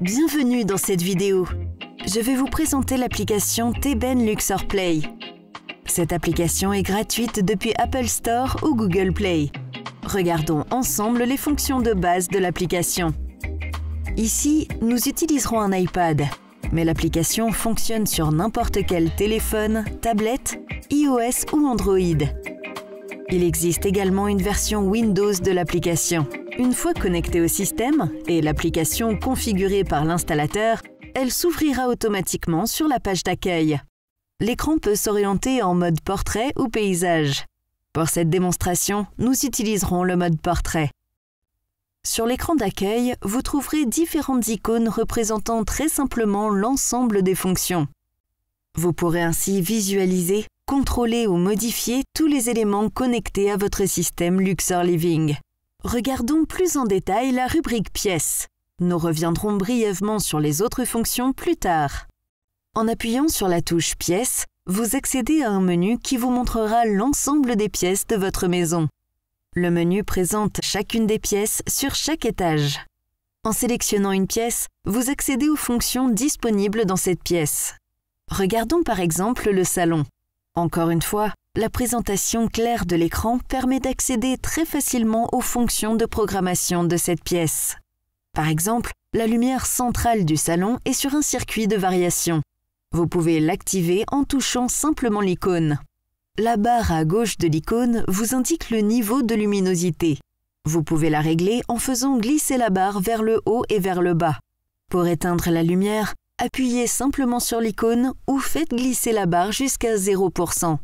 Bienvenue dans cette vidéo. Je vais vous présenter l'application Teben Luxor Play. Cette application est gratuite depuis Apple Store ou Google Play. Regardons ensemble les fonctions de base de l'application. Ici, nous utiliserons un iPad. Mais l'application fonctionne sur n'importe quel téléphone, tablette, iOS ou Android. Il existe également une version Windows de l'application. Une fois connectée au système et l'application configurée par l'installateur, elle s'ouvrira automatiquement sur la page d'accueil. L'écran peut s'orienter en mode portrait ou paysage. Pour cette démonstration, nous utiliserons le mode portrait. Sur l'écran d'accueil, vous trouverez différentes icônes représentant très simplement l'ensemble des fonctions. Vous pourrez ainsi visualiser, contrôler ou modifier tous les éléments connectés à votre système Luxor Living. Regardons plus en détail la rubrique Pièces. Nous reviendrons brièvement sur les autres fonctions plus tard. En appuyant sur la touche Pièces, vous accédez à un menu qui vous montrera l'ensemble des pièces de votre maison. Le menu présente chacune des pièces sur chaque étage. En sélectionnant une pièce, vous accédez aux fonctions disponibles dans cette pièce. Regardons par exemple le salon. Encore une fois, la présentation claire de l'écran permet d'accéder très facilement aux fonctions de programmation de cette pièce. Par exemple, la lumière centrale du salon est sur un circuit de variation. Vous pouvez l'activer en touchant simplement l'icône la barre à gauche de l'icône vous indique le niveau de luminosité. Vous pouvez la régler en faisant glisser la barre vers le haut et vers le bas. Pour éteindre la lumière, appuyez simplement sur l'icône ou faites glisser la barre jusqu'à 0%.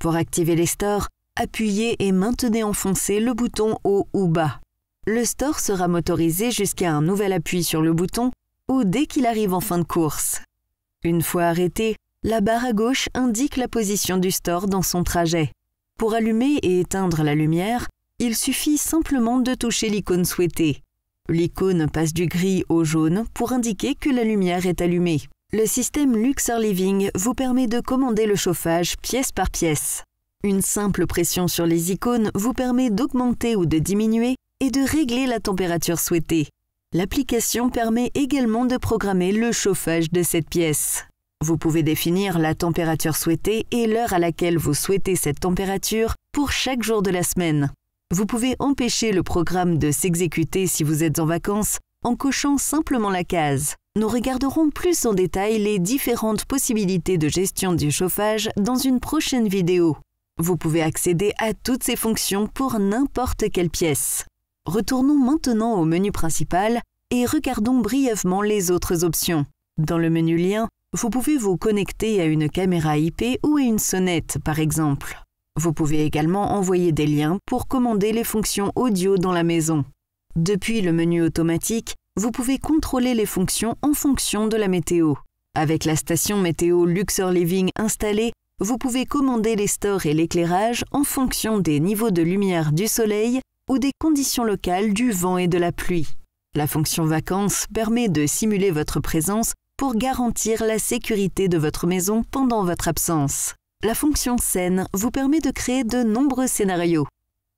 Pour activer les stores, appuyez et maintenez enfoncé le bouton haut ou bas. Le store sera motorisé jusqu'à un nouvel appui sur le bouton ou dès qu'il arrive en fin de course. Une fois arrêté, la barre à gauche indique la position du store dans son trajet. Pour allumer et éteindre la lumière, il suffit simplement de toucher l'icône souhaitée. L'icône passe du gris au jaune pour indiquer que la lumière est allumée. Le système Luxor Living vous permet de commander le chauffage pièce par pièce. Une simple pression sur les icônes vous permet d'augmenter ou de diminuer et de régler la température souhaitée. L'application permet également de programmer le chauffage de cette pièce. Vous pouvez définir la température souhaitée et l'heure à laquelle vous souhaitez cette température pour chaque jour de la semaine. Vous pouvez empêcher le programme de s'exécuter si vous êtes en vacances en cochant simplement la case. Nous regarderons plus en détail les différentes possibilités de gestion du chauffage dans une prochaine vidéo. Vous pouvez accéder à toutes ces fonctions pour n'importe quelle pièce. Retournons maintenant au menu principal et regardons brièvement les autres options. Dans le menu Lien, vous pouvez vous connecter à une caméra IP ou à une sonnette, par exemple. Vous pouvez également envoyer des liens pour commander les fonctions audio dans la maison. Depuis le menu automatique, vous pouvez contrôler les fonctions en fonction de la météo. Avec la station météo Luxor Living installée, vous pouvez commander les stores et l'éclairage en fonction des niveaux de lumière du soleil ou des conditions locales du vent et de la pluie. La fonction vacances permet de simuler votre présence pour garantir la sécurité de votre maison pendant votre absence. La fonction scène vous permet de créer de nombreux scénarios.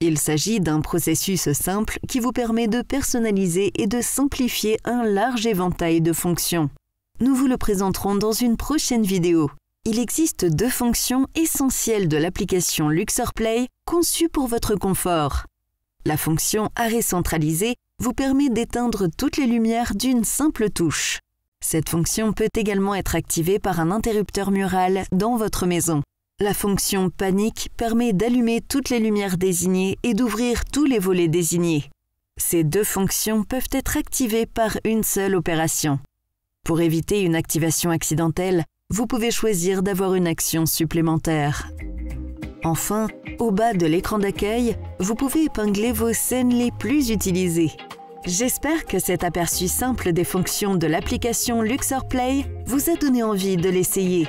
Il s'agit d'un processus simple qui vous permet de personnaliser et de simplifier un large éventail de fonctions. Nous vous le présenterons dans une prochaine vidéo. Il existe deux fonctions essentielles de l'application Luxor Play conçues pour votre confort. La fonction Arrêt centralisé vous permet d'éteindre toutes les lumières d'une simple touche. Cette fonction peut également être activée par un interrupteur mural dans votre maison. La fonction panique permet d'allumer toutes les lumières désignées et d'ouvrir tous les volets désignés. Ces deux fonctions peuvent être activées par une seule opération. Pour éviter une activation accidentelle, vous pouvez choisir d'avoir une action supplémentaire. Enfin, au bas de l'écran d'accueil, vous pouvez épingler vos scènes les plus utilisées. J'espère que cet aperçu simple des fonctions de l'application Luxor Play vous a donné envie de l'essayer.